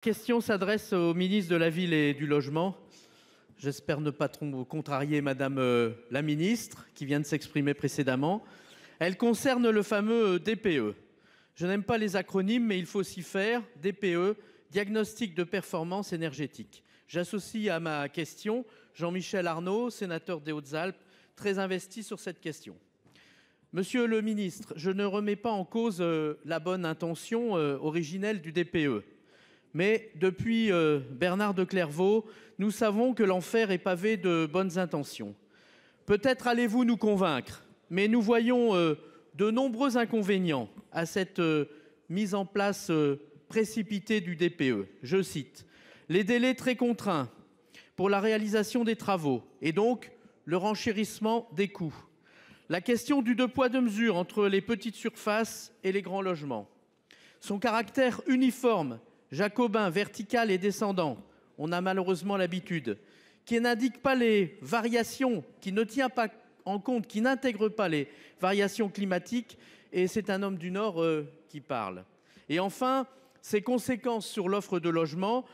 question s'adresse au ministre de la Ville et du Logement. J'espère ne pas trop contrarier Madame euh, la ministre, qui vient de s'exprimer précédemment. Elle concerne le fameux euh, DPE. Je n'aime pas les acronymes, mais il faut s'y faire. DPE, diagnostic de performance énergétique. J'associe à ma question Jean-Michel Arnaud, sénateur des Hautes-Alpes, très investi sur cette question. Monsieur le ministre, je ne remets pas en cause euh, la bonne intention originelle du DPE mais depuis euh, Bernard de Clairvaux, nous savons que l'enfer est pavé de bonnes intentions. Peut-être allez-vous nous convaincre, mais nous voyons euh, de nombreux inconvénients à cette euh, mise en place précipitée du DPE. Je cite les délais très contraints pour la réalisation des travaux et donc le renchérissement des coûts. La question du deux poids deux mesures entre les petites surfaces et les grands logements. Son caractère uniforme jacobin vertical et descendant, on a malheureusement l'habitude, qui n'indique pas les variations, qui ne tient pas en compte, qui n'intègre pas les variations climatiques, et c'est un homme du Nord euh, qui parle. Et enfin, ses conséquences sur l'offre de logement,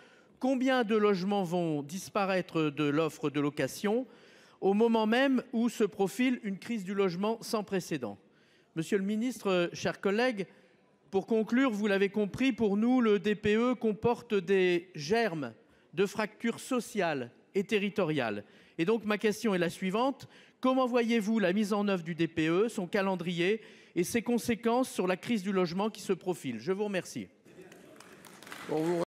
combien de logements vont disparaître de l'offre de location au moment même où se profile une crise du logement sans précédent Monsieur le ministre, euh, chers collègues, pour conclure, vous l'avez compris, pour nous, le DPE comporte des germes de fractures sociales et territoriales. Et donc ma question est la suivante. Comment voyez-vous la mise en œuvre du DPE, son calendrier et ses conséquences sur la crise du logement qui se profile Je vous remercie.